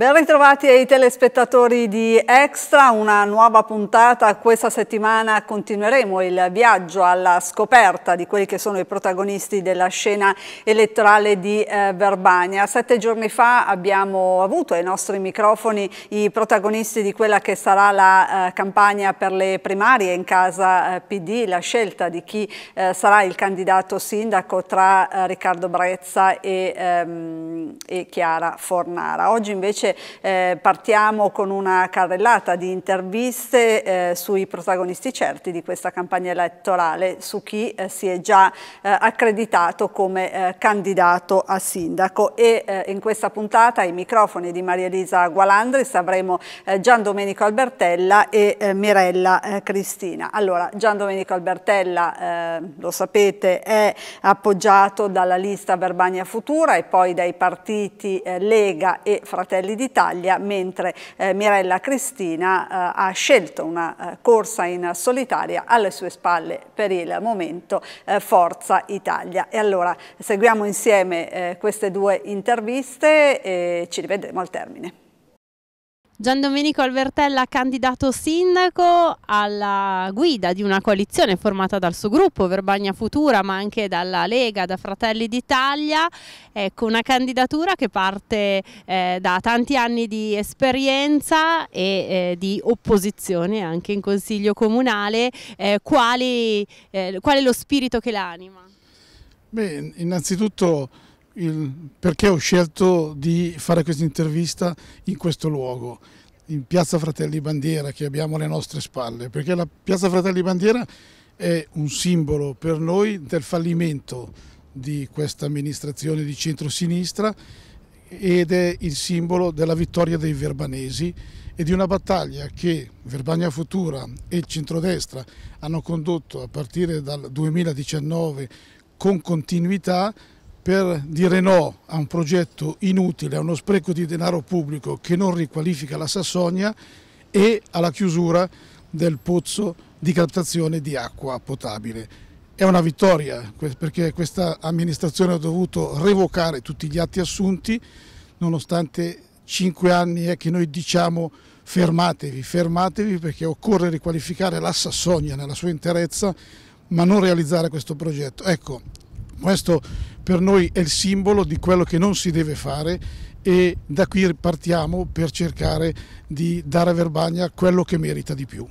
Ben ritrovati ai telespettatori di Extra, una nuova puntata. Questa settimana continueremo il viaggio alla scoperta di quelli che sono i protagonisti della scena elettorale di eh, Verbania. Sette giorni fa abbiamo avuto ai nostri microfoni i protagonisti di quella che sarà la eh, campagna per le primarie in casa eh, PD, la scelta di chi eh, sarà il candidato sindaco tra eh, Riccardo Brezza e, ehm, e Chiara Fornara. Oggi invece Ovviamente eh, partiamo con una carrellata di interviste eh, sui protagonisti certi di questa campagna elettorale, su chi eh, si è già eh, accreditato come eh, candidato a sindaco e eh, in questa puntata ai microfoni di Maria Elisa Gualandris avremo Gian Domenico Albertella e Mirella Cristina. Allora, Gian Domenico Albertella, lo sapete, è appoggiato dalla lista Verbania Futura e poi dai partiti Lega e Fratelli d'Italia, mentre eh, Mirella Cristina eh, ha scelto una eh, corsa in solitaria alle sue spalle per il momento Forza Italia. E allora seguiamo insieme queste due interviste e ci rivedremo al termine. Gian Domenico Albertella, candidato sindaco alla guida di una coalizione formata dal suo gruppo Verbagna Futura, ma anche dalla Lega, da Fratelli d'Italia, ecco una candidatura che parte eh, da tanti anni di esperienza e eh, di opposizione anche in Consiglio Comunale, eh, quali, eh, qual è lo spirito che l'anima? Beh, innanzitutto il, perché ho scelto di fare questa intervista in questo luogo, in Piazza Fratelli Bandiera che abbiamo alle nostre spalle, perché la Piazza Fratelli Bandiera è un simbolo per noi del fallimento di questa amministrazione di centrosinistra ed è il simbolo della vittoria dei verbanesi e di una battaglia che Verbania Futura e il centrodestra hanno condotto a partire dal 2019 con continuità per dire no a un progetto inutile, a uno spreco di denaro pubblico che non riqualifica la Sassonia e alla chiusura del pozzo di captazione di acqua potabile. È una vittoria perché questa amministrazione ha dovuto revocare tutti gli atti assunti nonostante cinque anni è eh, che noi diciamo fermatevi, fermatevi perché occorre riqualificare la Sassonia nella sua interezza ma non realizzare questo progetto. Ecco, questo per noi è il simbolo di quello che non si deve fare e da qui partiamo per cercare di dare a Verbagna quello che merita di più.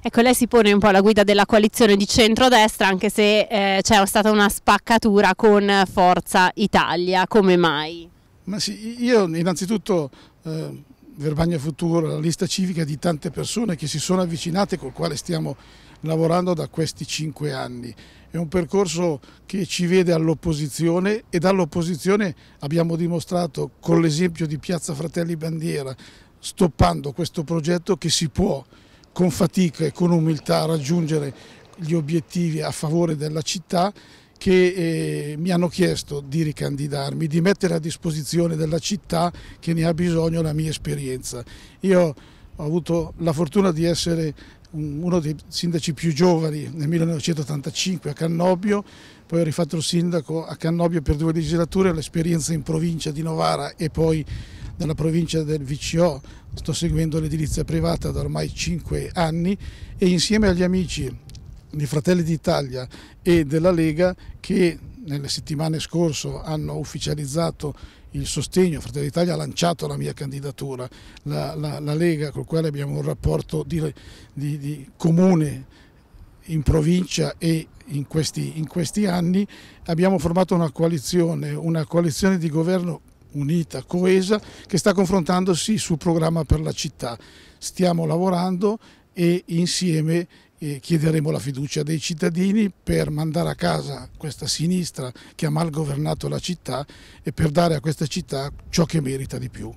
Ecco, lei si pone un po' alla guida della coalizione di centrodestra, anche se eh, c'è stata una spaccatura con Forza Italia, come mai? Ma sì, io innanzitutto eh, Verbagna Futuro, la lista civica di tante persone che si sono avvicinate col quale stiamo lavorando da questi cinque anni. È un percorso che ci vede all'opposizione e dall'opposizione abbiamo dimostrato con l'esempio di Piazza Fratelli Bandiera, stoppando questo progetto che si può con fatica e con umiltà raggiungere gli obiettivi a favore della città che eh, mi hanno chiesto di ricandidarmi, di mettere a disposizione della città che ne ha bisogno la mia esperienza. Io ho avuto la fortuna di essere uno dei sindaci più giovani nel 1985 a Cannobio, poi ho rifatto il sindaco a Cannobio per due legislature, l'esperienza in provincia di Novara e poi nella provincia del VCO, sto seguendo l'edilizia privata da ormai cinque anni e insieme agli amici di Fratelli d'Italia e della Lega che nelle settimane scorse hanno ufficializzato il sostegno, Fratelli d'Italia ha lanciato la mia candidatura, la, la, la Lega con la quale abbiamo un rapporto di, di, di comune in provincia e in questi, in questi, anni abbiamo formato una coalizione, una coalizione di governo unita, coesa, che sta confrontandosi sul programma per la città. Stiamo lavorando e insieme chiederemo la fiducia dei cittadini per mandare a casa questa sinistra che ha mal governato la città e per dare a questa città ciò che merita di più.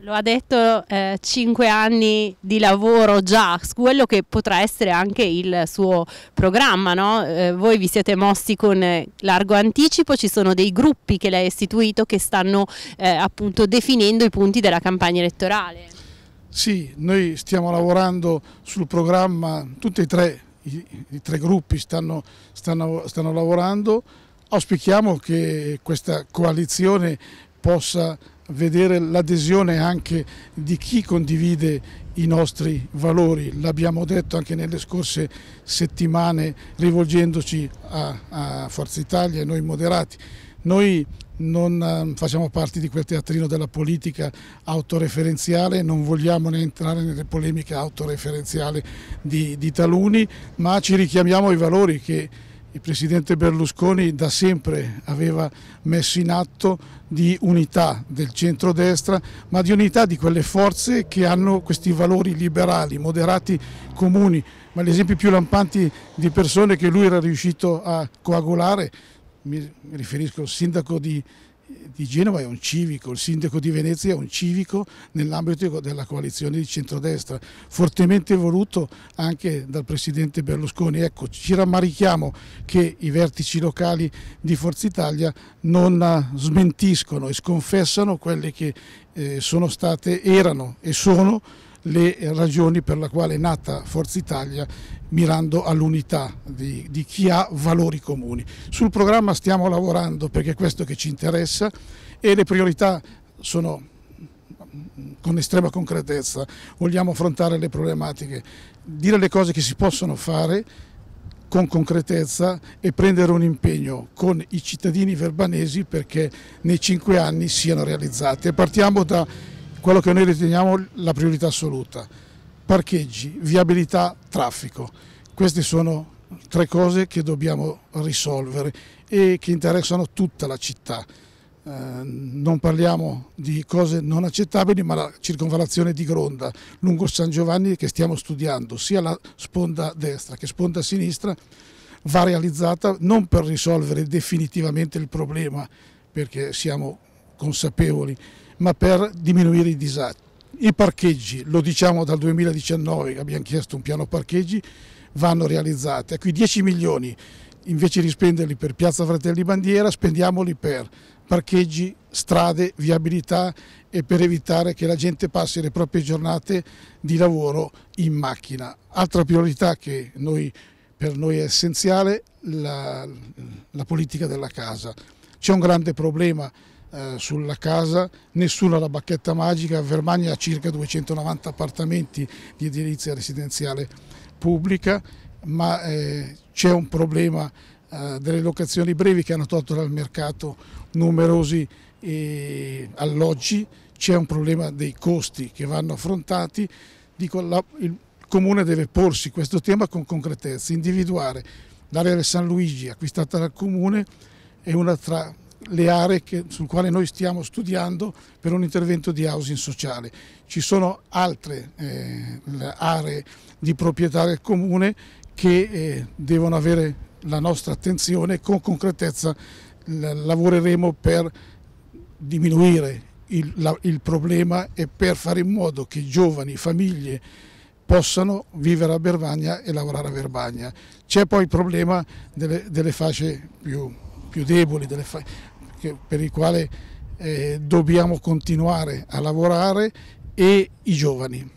Lo ha detto eh, cinque anni di lavoro già, quello che potrà essere anche il suo programma. No? Eh, voi vi siete mossi con eh, largo anticipo, ci sono dei gruppi che lei ha istituito che stanno eh, appunto definendo i punti della campagna elettorale. Sì, noi stiamo lavorando sul programma, tutti e tre, i, i tre gruppi stanno, stanno, stanno lavorando, auspichiamo che questa coalizione possa vedere l'adesione anche di chi condivide i nostri valori, l'abbiamo detto anche nelle scorse settimane rivolgendoci a, a Forza Italia e noi moderati. Noi non ehm, facciamo parte di quel teatrino della politica autoreferenziale, non vogliamo né entrare nelle polemiche autoreferenziali di, di taluni, ma ci richiamiamo ai valori che il Presidente Berlusconi da sempre aveva messo in atto di unità del centrodestra, ma di unità di quelle forze che hanno questi valori liberali, moderati, comuni. Ma gli esempi più lampanti di persone che lui era riuscito a coagulare mi riferisco al sindaco di, di Genova è un civico, il sindaco di Venezia è un civico nell'ambito della coalizione di centrodestra, fortemente voluto anche dal presidente Berlusconi. Ecco, ci rammarichiamo che i vertici locali di Forza Italia non eh, smentiscono e sconfessano quelle che eh, sono state, erano e sono le ragioni per le quali è nata Forza Italia mirando all'unità di, di chi ha valori comuni. Sul programma stiamo lavorando perché è questo che ci interessa e le priorità sono con estrema concretezza, vogliamo affrontare le problematiche, dire le cose che si possono fare con concretezza e prendere un impegno con i cittadini verbanesi perché nei cinque anni siano realizzate. Partiamo da quello che noi riteniamo la priorità assoluta, parcheggi, viabilità, traffico. Queste sono tre cose che dobbiamo risolvere e che interessano tutta la città. Eh, non parliamo di cose non accettabili, ma la circonvallazione di Gronda lungo San Giovanni che stiamo studiando, sia la sponda destra che sponda sinistra, va realizzata non per risolvere definitivamente il problema, perché siamo consapevoli ma per diminuire i disagi. I parcheggi, lo diciamo dal 2019 abbiamo chiesto un piano parcheggi, vanno realizzati. Qui 10 milioni, invece di spenderli per Piazza Fratelli Bandiera, spendiamoli per parcheggi, strade, viabilità e per evitare che la gente passi le proprie giornate di lavoro in macchina. Altra priorità che noi, per noi è essenziale, la, la politica della casa. C'è un grande problema eh, sulla casa, nessuno ha la bacchetta magica, Vermagna ha circa 290 appartamenti di edilizia residenziale pubblica, ma eh, c'è un problema eh, delle locazioni brevi che hanno tolto dal mercato numerosi eh, alloggi, c'è un problema dei costi che vanno affrontati, Dico, la, il Comune deve porsi questo tema con concretezza, individuare l'area del San Luigi acquistata dal Comune è una tra le aree che, sul quale noi stiamo studiando per un intervento di housing sociale. Ci sono altre eh, aree di proprietà del comune che eh, devono avere la nostra attenzione e con concretezza lavoreremo per diminuire il, la, il problema e per fare in modo che giovani, famiglie possano vivere a Berbagna e lavorare a Berbagna. C'è poi il problema delle, delle fasce più più deboli, delle, che, per il quale eh, dobbiamo continuare a lavorare e i giovani.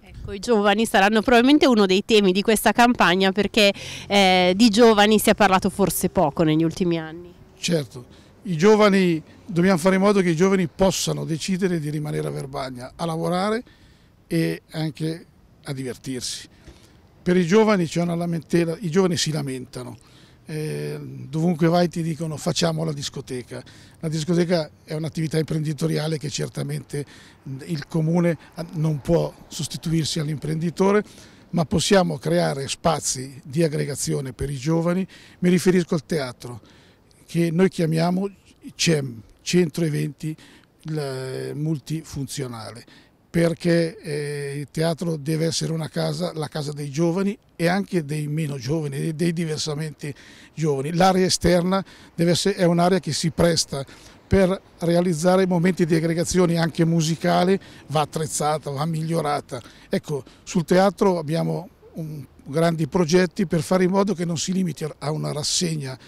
Ecco, i giovani saranno probabilmente uno dei temi di questa campagna perché eh, di giovani si è parlato forse poco negli ultimi anni. Certo, i giovani, dobbiamo fare in modo che i giovani possano decidere di rimanere a Verbagna, a lavorare e anche a divertirsi. Per i giovani c'è una lamentela, i giovani si lamentano eh, dovunque vai ti dicono facciamo la discoteca. La discoteca è un'attività imprenditoriale che certamente il comune ah, non può sostituirsi all'imprenditore, ma possiamo creare spazi di aggregazione per i giovani. Mi riferisco al teatro, che noi chiamiamo CEM, Centro Eventi eh, multifunzionale perché eh, il teatro deve essere una casa, la casa dei giovani e anche dei meno giovani, dei, dei diversamente giovani. L'area esterna essere, è un'area che si presta per realizzare momenti di aggregazione anche musicale, va attrezzata, va migliorata. Ecco, sul teatro abbiamo un, grandi progetti per fare in modo che non si limiti a una rassegna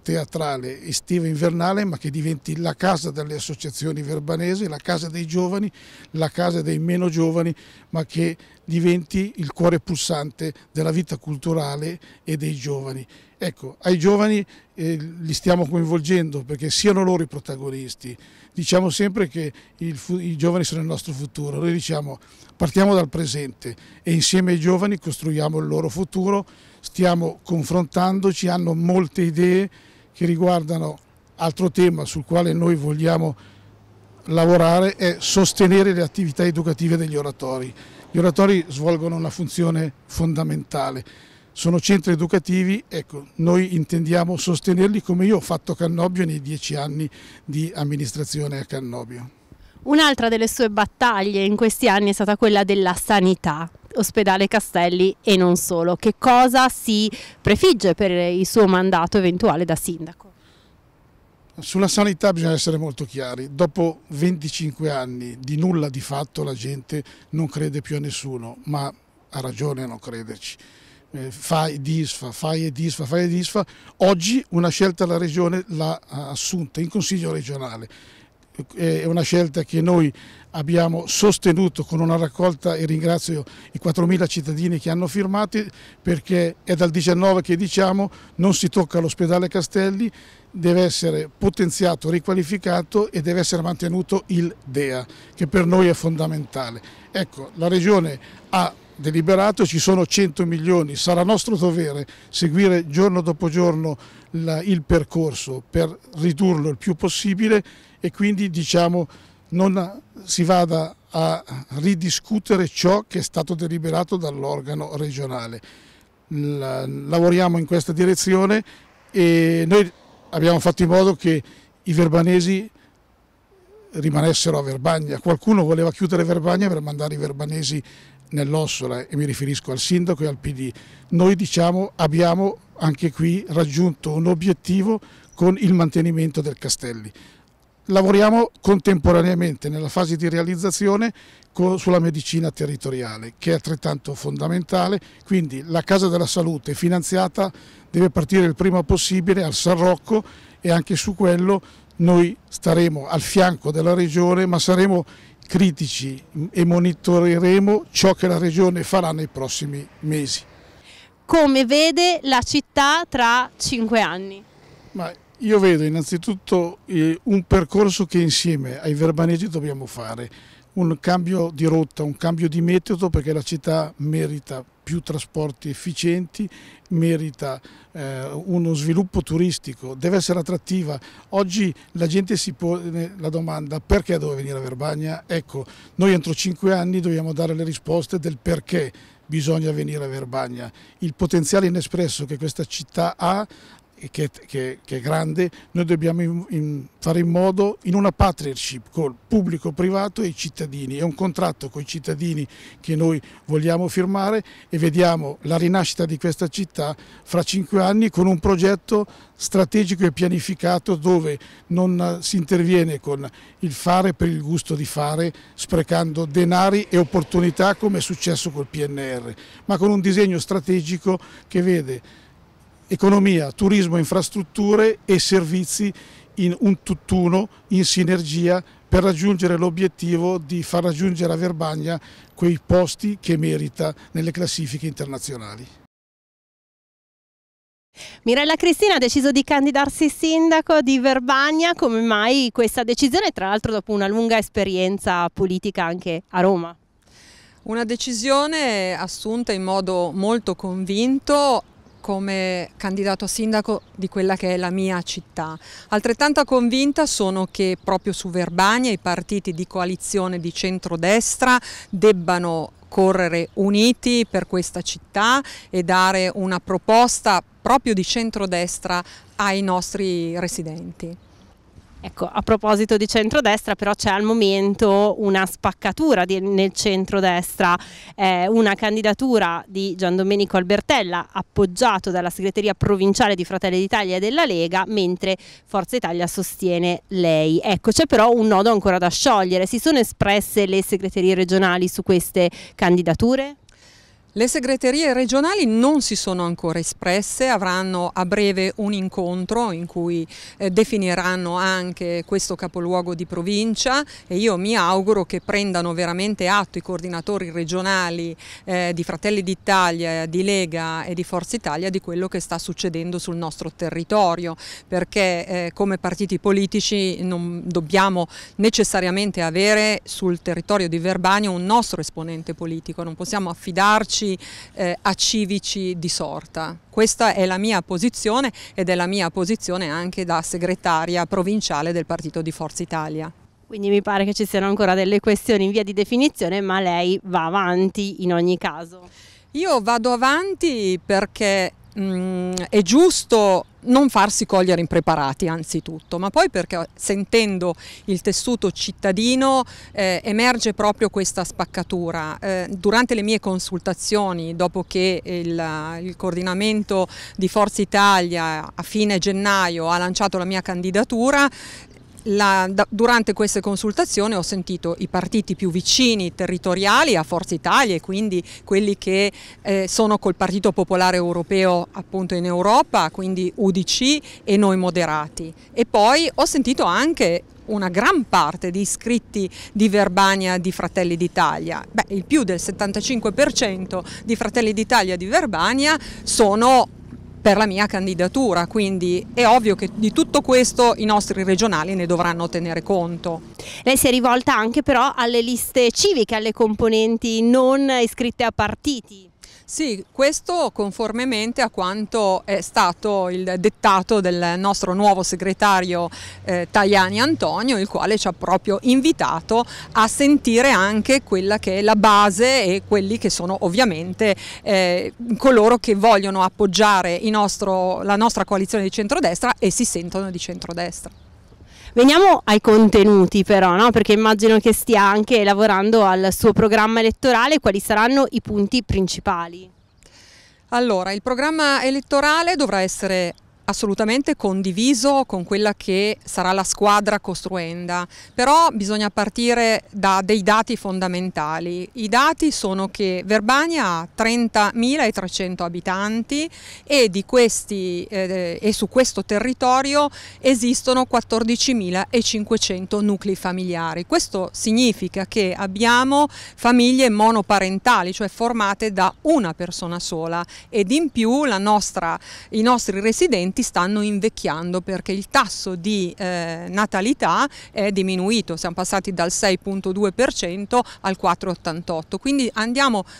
teatrale estiva e invernale ma che diventi la casa delle associazioni verbanesi, la casa dei giovani, la casa dei meno giovani ma che diventi il cuore pulsante della vita culturale e dei giovani. Ecco, ai giovani eh, li stiamo coinvolgendo perché siano loro i protagonisti. Diciamo sempre che il, i giovani sono il nostro futuro, noi diciamo partiamo dal presente e insieme ai giovani costruiamo il loro futuro stiamo confrontandoci, hanno molte idee che riguardano altro tema sul quale noi vogliamo lavorare è sostenere le attività educative degli oratori. Gli oratori svolgono una funzione fondamentale, sono centri educativi, ecco, noi intendiamo sostenerli come io ho fatto a Cannobio nei dieci anni di amministrazione a Cannobio. Un'altra delle sue battaglie in questi anni è stata quella della sanità ospedale Castelli e non solo. Che cosa si prefigge per il suo mandato eventuale da sindaco? Sulla sanità bisogna essere molto chiari, dopo 25 anni di nulla di fatto la gente non crede più a nessuno, ma ha ragione a non crederci. Eh, fai disfa, fai e disfa, fai e disfa. Oggi una scelta la Regione l'ha assunta in Consiglio regionale. Eh, è una scelta che noi abbiamo sostenuto con una raccolta e ringrazio i 4.000 cittadini che hanno firmato perché è dal 19 che diciamo non si tocca l'ospedale Castelli, deve essere potenziato, riqualificato e deve essere mantenuto il DEA che per noi è fondamentale. Ecco, la Regione ha deliberato, ci sono 100 milioni, sarà nostro dovere seguire giorno dopo giorno la, il percorso per ridurlo il più possibile e quindi diciamo non si vada a ridiscutere ciò che è stato deliberato dall'organo regionale. Lavoriamo in questa direzione e noi abbiamo fatto in modo che i verbanesi rimanessero a Verbagna. Qualcuno voleva chiudere Verbagna per mandare i verbanesi nell'Ossola e mi riferisco al sindaco e al PD. Noi diciamo abbiamo anche qui raggiunto un obiettivo con il mantenimento del Castelli lavoriamo contemporaneamente nella fase di realizzazione sulla medicina territoriale che è altrettanto fondamentale, quindi la Casa della Salute finanziata deve partire il prima possibile al San Rocco e anche su quello noi staremo al fianco della Regione ma saremo critici e monitoreremo ciò che la Regione farà nei prossimi mesi. Come vede la città tra cinque anni? Ma io vedo innanzitutto eh, un percorso che insieme ai verbanesi dobbiamo fare, un cambio di rotta, un cambio di metodo perché la città merita più trasporti efficienti, merita eh, uno sviluppo turistico, deve essere attrattiva. Oggi la gente si pone la domanda perché devo venire a Verbagna? Ecco, noi entro cinque anni dobbiamo dare le risposte del perché bisogna venire a Verbagna. Il potenziale inespresso che questa città ha che, che, che è grande, noi dobbiamo in, in fare in modo, in una partnership col pubblico privato e i cittadini, è un contratto con i cittadini che noi vogliamo firmare e vediamo la rinascita di questa città fra cinque anni con un progetto strategico e pianificato dove non eh, si interviene con il fare per il gusto di fare, sprecando denari e opportunità come è successo col PNR, ma con un disegno strategico che vede economia, turismo, infrastrutture e servizi in un tutt'uno, in sinergia per raggiungere l'obiettivo di far raggiungere a Verbagna quei posti che merita nelle classifiche internazionali. Mirella Cristina ha deciso di candidarsi sindaco di Verbagna, come mai questa decisione, tra l'altro dopo una lunga esperienza politica anche a Roma? Una decisione assunta in modo molto convinto come candidato a sindaco di quella che è la mia città. Altrettanta convinta sono che proprio su Verbania i partiti di coalizione di centrodestra debbano correre uniti per questa città e dare una proposta proprio di centrodestra ai nostri residenti. Ecco, a proposito di centrodestra, però c'è al momento una spaccatura di, nel centrodestra, eh, una candidatura di Giandomenico Albertella appoggiato dalla segreteria provinciale di Fratelli d'Italia e della Lega, mentre Forza Italia sostiene lei. Ecco, c'è però un nodo ancora da sciogliere. Si sono espresse le segreterie regionali su queste candidature? Le segreterie regionali non si sono ancora espresse, avranno a breve un incontro in cui eh, definiranno anche questo capoluogo di provincia e io mi auguro che prendano veramente atto i coordinatori regionali eh, di Fratelli d'Italia, di Lega e di Forza Italia di quello che sta succedendo sul nostro territorio, perché eh, come partiti politici non dobbiamo necessariamente avere sul territorio di Verbania un nostro esponente politico, non possiamo affidarci politici eh, acivici di sorta. Questa è la mia posizione ed è la mia posizione anche da segretaria provinciale del partito di Forza Italia. Quindi mi pare che ci siano ancora delle questioni in via di definizione, ma lei va avanti in ogni caso. Io vado avanti perché mh, mm, è giusto non farsi cogliere impreparati anzitutto, ma poi perché sentendo il tessuto cittadino eh, emerge proprio questa spaccatura. Eh, durante le mie consultazioni, dopo che il, il coordinamento di Forza Italia a fine gennaio ha lanciato la mia candidatura, la, da, durante queste consultazioni ho sentito i partiti più vicini territoriali a Forza Italia e quindi quelli che eh, sono col Partito Popolare Europeo appunto in Europa, quindi UDC e noi moderati. E poi ho sentito anche una gran parte di iscritti di Verbania di Fratelli d'Italia. Beh, il più del 75% di Fratelli d'Italia di Verbania sono per la mia candidatura, quindi è ovvio che di tutto questo i nostri regionali ne dovranno tenere conto. Lei si è rivolta anche però alle liste civiche, alle componenti non iscritte a partiti. Sì, questo conformemente a quanto è stato il dettato del nostro nuovo segretario eh, Tajani Antonio, il quale ci ha proprio invitato a sentire anche quella che è la base e quelli che sono ovviamente eh, coloro che vogliono appoggiare nostro, la nostra coalizione di centrodestra e si sentono di centrodestra. Veniamo ai contenuti però, no? perché immagino che stia anche lavorando al suo programma elettorale, quali saranno i punti principali? Allora, il programma elettorale dovrà essere assolutamente condiviso con quella che sarà la squadra costruenda, però bisogna partire da dei dati fondamentali. I dati sono che Verbania ha 30.300 abitanti e, questi, eh, e, su questo territorio esistono 14.500 nuclei familiari. Questo significa che abbiamo famiglie monoparentali, cioè formate da una persona sola ed in più nostra, i nostri residenti parenti stanno invecchiando perché il tasso di eh, natalità è diminuito, siamo passati dal 6.2% al 4.88%, quindi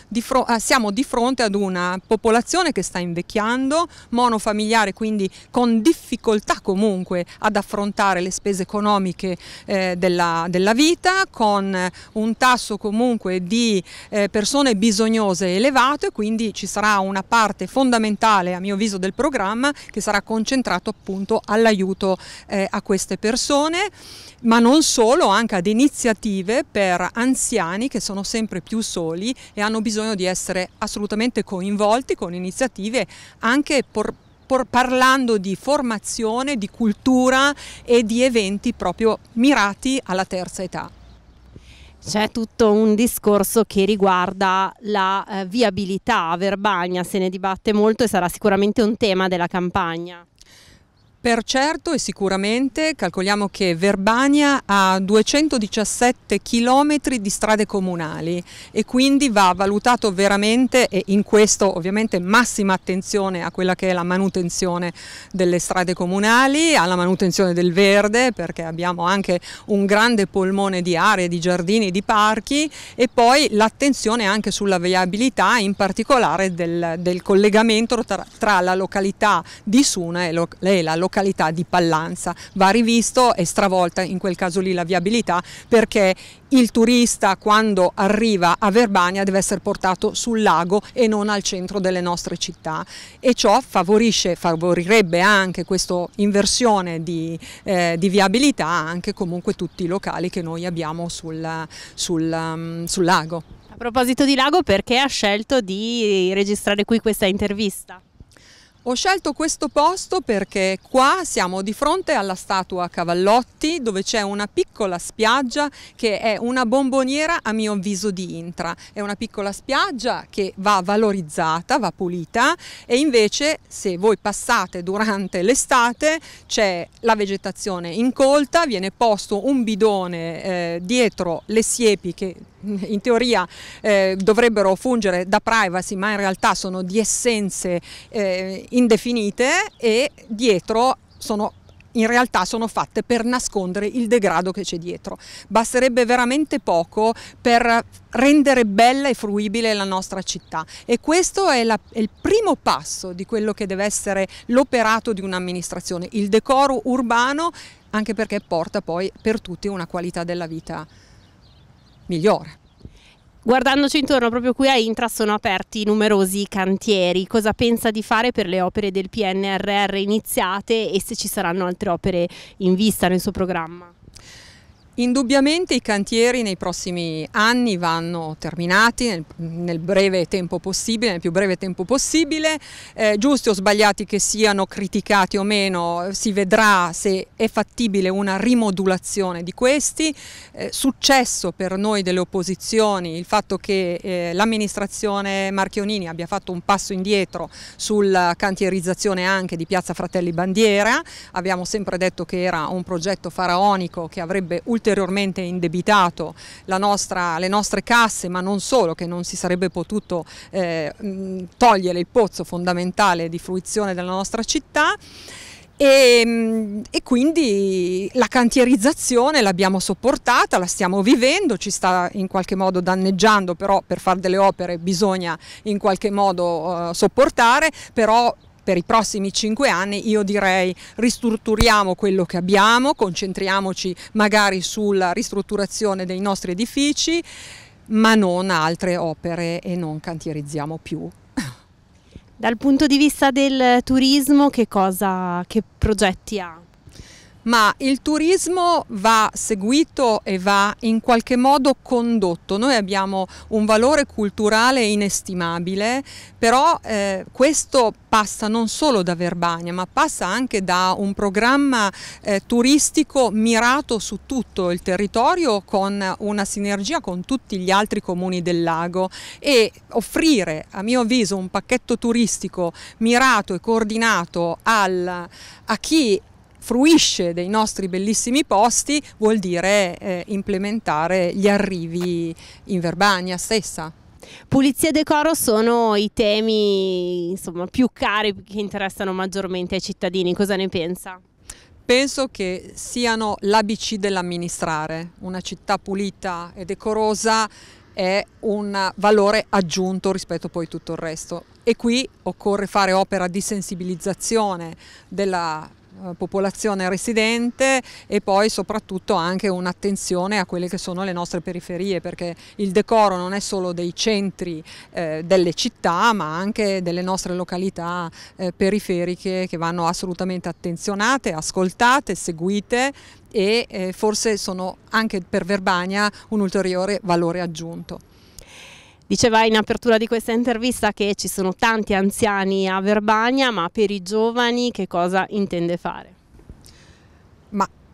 di eh, siamo di fronte ad una popolazione che sta invecchiando, monofamiliare quindi con difficoltà comunque ad affrontare le spese economiche eh, della, della, vita, con un tasso comunque di eh, persone bisognose elevato e quindi ci sarà una parte fondamentale a mio avviso del programma che sarà concentrato appunto all'aiuto eh, a queste persone, ma non solo, anche ad iniziative per anziani che sono sempre più soli e hanno bisogno di essere assolutamente coinvolti con iniziative anche parlando di formazione, di cultura e di eventi proprio mirati alla terza età c'è tutto un discorso che riguarda la eh, viabilità. Verbagna se ne dibatte molto e sarà sicuramente un tema della campagna. Per certo e sicuramente calcoliamo che Verbania ha 217 km di strade comunali e quindi va valutato veramente e in questo ovviamente massima attenzione a quella che è la manutenzione delle strade comunali, alla manutenzione del verde perché abbiamo anche un grande polmone di aree, di giardini, di parchi e poi l'attenzione anche sulla viabilità in particolare del, del collegamento tra, tra, la località di Suna e, lo, e la località località di Pallanza. Va rivisto e stravolta in quel caso lì la viabilità perché il turista quando arriva a Verbania deve essere portato sul lago e non al centro delle nostre città e ciò favorisce, favorirebbe anche questa inversione di, eh, di, viabilità anche comunque tutti i locali che noi abbiamo sul, sul, um, sul lago. A proposito di lago, perché ha scelto di registrare qui questa intervista? Ho scelto questo posto perché qua siamo di fronte alla statua Cavallotti dove c'è una piccola spiaggia che è una bomboniera a mio avviso di intra. È una piccola spiaggia che va valorizzata, va pulita e invece se voi passate durante l'estate c'è la vegetazione incolta, viene posto un bidone eh, dietro le siepi che in teoria eh, dovrebbero fungere da privacy ma in realtà sono di essenze eh, indefinite e dietro sono in realtà sono fatte per nascondere il degrado che c'è dietro. Basterebbe veramente poco per rendere bella e fruibile la nostra città e questo è, la, è il primo passo di quello che deve essere l'operato di un'amministrazione, il decoro urbano anche perché porta poi per tutti una qualità della vita migliore. Guardandoci intorno, proprio qui a Intra sono aperti numerosi cantieri. Cosa pensa di fare per le opere del PNRR iniziate e se ci saranno altre opere in vista nel suo programma? Indubbiamente i cantieri nei prossimi anni vanno terminati nel, nel breve tempo possibile, nel più breve tempo possibile, eh, giusti o sbagliati che siano, criticati o meno, si vedrà se è fattibile una rimodulazione di questi. Eh, successo per noi delle opposizioni il fatto che eh, l'amministrazione Marchionini abbia fatto un passo indietro sulla cantierizzazione anche di Piazza Fratelli Bandiera, abbiamo sempre detto che era un progetto faraonico che avrebbe ulteriormente ulteriormente indebitato nostra, le nostre casse, ma non solo, che non si sarebbe potuto eh, togliere il pozzo fondamentale di fruizione della nostra città. E, ehm, e, quindi la cantierizzazione l'abbiamo sopportata, la stiamo vivendo, ci sta in qualche modo danneggiando, però per fare delle opere bisogna in qualche modo uh, sopportare, però per i prossimi cinque anni io direi ristrutturiamo quello che abbiamo, concentriamoci magari sulla ristrutturazione dei nostri edifici, ma non altre opere e non cantierizziamo più. Dal punto di vista del turismo che, cosa, che progetti ha? ma il turismo va seguito e va in qualche modo condotto. Noi abbiamo un valore culturale inestimabile, però eh, questo passa non solo da Verbania, ma passa anche da un programma eh, turistico mirato su tutto il territorio con una sinergia con tutti gli altri comuni del lago e offrire, a mio avviso, un pacchetto turistico mirato e coordinato al, a chi fruisce dei nostri bellissimi posti vuol dire eh, implementare gli arrivi in Verbania stessa. Pulizia e decoro sono i temi insomma, più cari che interessano maggiormente ai cittadini, cosa ne pensa? Penso che siano l'ABC dell'amministrare, una città pulita e decorosa è un valore aggiunto rispetto poi a tutto il resto e qui occorre fare opera di sensibilizzazione della eh, popolazione residente e poi soprattutto anche un'attenzione a quelle che sono le nostre periferie perché il decoro non è solo dei centri eh, delle città ma anche delle nostre località eh, periferiche che vanno assolutamente attenzionate, ascoltate, seguite e eh, forse sono anche per Verbania un ulteriore valore aggiunto. Diceva in apertura di questa intervista che ci sono tanti anziani a Verbania, ma per i giovani che cosa intende fare?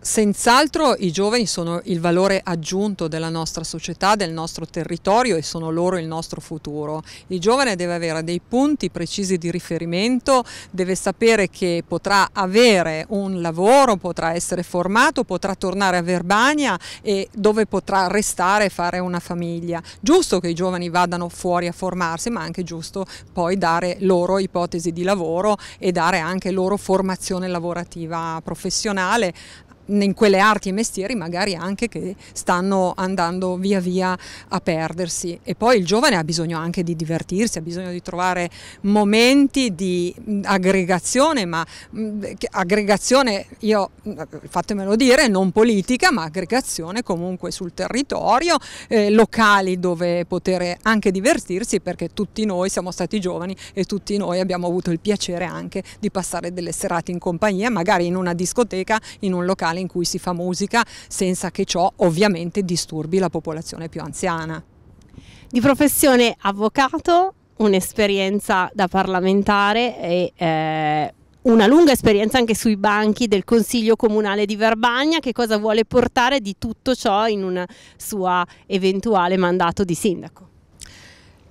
Senz'altro i giovani sono il valore aggiunto della nostra società, del nostro territorio e sono loro il nostro futuro. Il giovane deve avere dei punti precisi di riferimento, deve sapere che potrà avere un lavoro, potrà essere formato, potrà tornare a Verbania e dove potrà restare e fare una famiglia. Giusto che i giovani vadano fuori a formarsi, ma anche giusto poi dare loro ipotesi di lavoro e dare anche loro formazione lavorativa professionale in quelle arti e mestieri magari anche che stanno andando via via a perdersi e poi il giovane ha bisogno anche di divertirsi, ha bisogno di trovare momenti di aggregazione, ma aggregazione io fatemelo dire non politica ma aggregazione comunque sul territorio, eh, locali dove poter anche divertirsi perché tutti noi siamo stati giovani e tutti noi abbiamo avuto il piacere anche di passare delle serate in compagnia, magari in una discoteca, in un locale in cui si fa musica senza che ciò ovviamente disturbi la popolazione più anziana. Di professione avvocato, un'esperienza da parlamentare e eh, una lunga esperienza anche sui banchi del Consiglio Comunale di Verbagna, che cosa vuole portare di tutto ciò in un suo eventuale mandato di sindaco?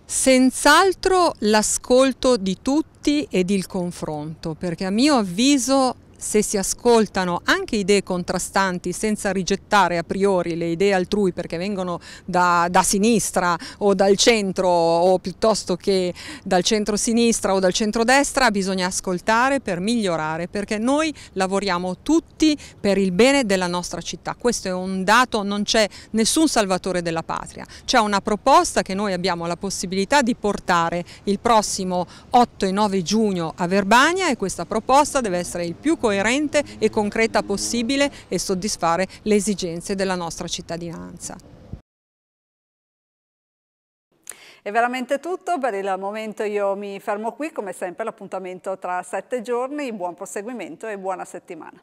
Senz'altro l'ascolto di tutti ed il confronto, perché a mio avviso se si ascoltano anche idee contrastanti senza rigettare a priori le idee altrui perché vengono da, da sinistra o dal centro o piuttosto che dal centro-sinistra o dal centro-destra, bisogna ascoltare per migliorare perché noi lavoriamo tutti per il bene della nostra città. Questo è un dato, non c'è nessun salvatore della patria. C'è una proposta che noi abbiamo la possibilità di portare il prossimo 8 e 9 giugno a Verbania e questa proposta deve essere il più coraggiosa coerente e concreta possibile e soddisfare le esigenze della nostra cittadinanza. È veramente tutto, per il momento io mi fermo qui, come sempre l'appuntamento tra sette giorni, buon proseguimento e buona settimana.